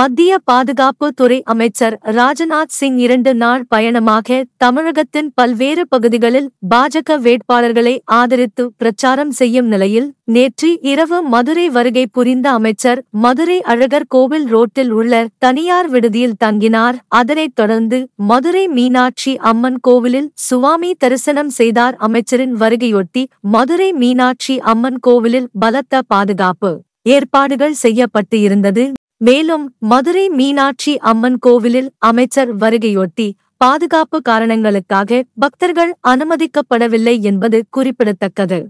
மத்திய பாதுகாப்பு துறை அமைச்சர் ராஜநாத் சிங் இரண்டு நாள் பயணமாக தமிழகத்தின் பல்வேறு பகுதிகளில் பாஜக வேட்பாளர்களை ஆதரித்து பிரச்சாரம் செய்யும் நிலையில் நேற்று இரவு மதுரை வருகை புரிந்த அமைச்சர் மதுரை அழகர் கோவில் ரோட்டில் உள்ள தனியார் விடுதியில் தங்கினார் அதனைத் தொடர்ந்து மதுரை மீனாட்சி அம்மன் கோவிலில் சுவாமி தரிசனம் செய்தார் அமைச்சரின் வருகையொட்டி மதுரை மீனாட்சி அம்மன் கோவிலில் பலத்த பாதுகாப்பு ஏற்பாடுகள் செய்யப்பட்டு இருந்தது மேலும் மதுரை மீனாட்சி அம்மன் கோவிலில் அமைச்சர் வருகையொட்டி பாதுகாப்பு காரணங்களுக்காக பக்தர்கள் அனுமதிக்கப்படவில்லை என்பது குறிப்பிடத்தக்கது